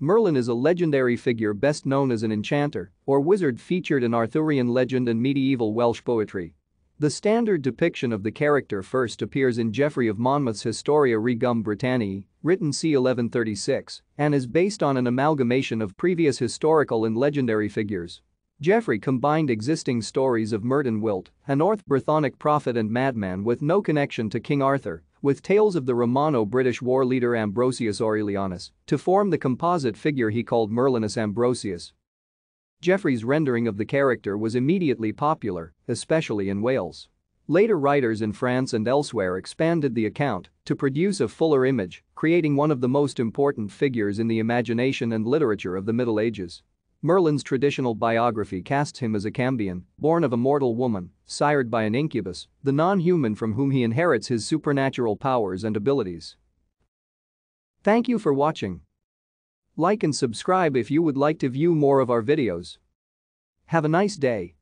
Merlin is a legendary figure best known as an enchanter or wizard featured in Arthurian legend and medieval Welsh poetry. The standard depiction of the character first appears in Geoffrey of Monmouth's Historia Regum Britanniae, written c. 1136, and is based on an amalgamation of previous historical and legendary figures. Geoffrey combined existing stories of Merton Wilt, a North Brythonic prophet and madman with no connection to King Arthur, with tales of the Romano-British war leader Ambrosius Aurelianus to form the composite figure he called Merlinus Ambrosius. Geoffrey's rendering of the character was immediately popular, especially in Wales. Later writers in France and elsewhere expanded the account to produce a fuller image, creating one of the most important figures in the imagination and literature of the Middle Ages. Merlin's traditional biography casts him as a Cambion, born of a mortal woman, sired by an incubus, the non-human from whom he inherits his supernatural powers and abilities. Thank you for watching. Like and subscribe if you would like to view more of our videos. Have a nice day.